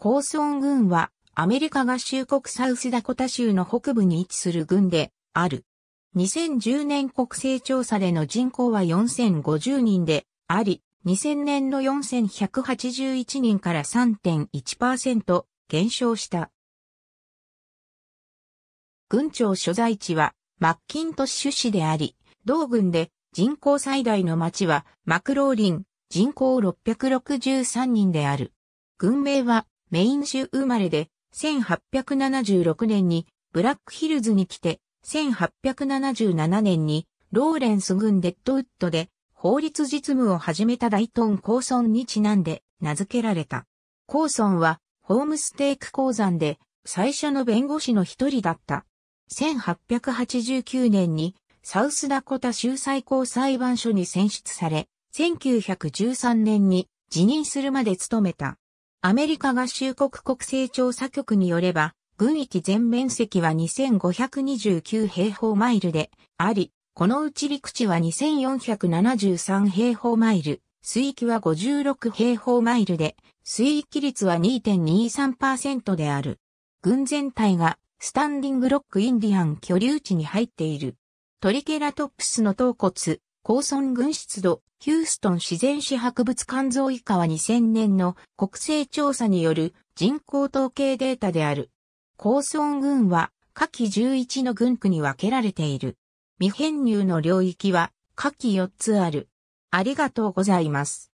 コーソン軍はアメリカ合衆国サウスダコタ州の北部に位置する軍である。2010年国勢調査での人口は4050人であり、2000年の4181人から3.1%減少した。軍庁所在地はマッキントッシュ市であり、同軍で人口最大の町はマクローリン、人口663人である。軍名はメイン州生まれで、1876年にブラックヒルズに来て、1877年にローレンス軍デッドウッドで法律実務を始めたダイトン・コーソンにちなんで名付けられた。コーソンはホームステーク鉱山で最初の弁護士の一人だった。1889年にサウスダコタ州最高裁判所に選出され、1913年に辞任するまで務めた。アメリカ合衆国国勢調査局によれば、軍域全面積は2529平方マイルであり、このうち陸地は2473平方マイル、水域は56平方マイルで、水域率は2.23%である。軍全体がスタンディングロックインディアン居留地に入っている。トリケラトプスの頭骨、高村軍湿度、ヒューストン自然史博物館ゾ以下は2000年の国勢調査による人口統計データである。高村軍は下記11の軍区に分けられている。未編入の領域は下記4つある。ありがとうございます。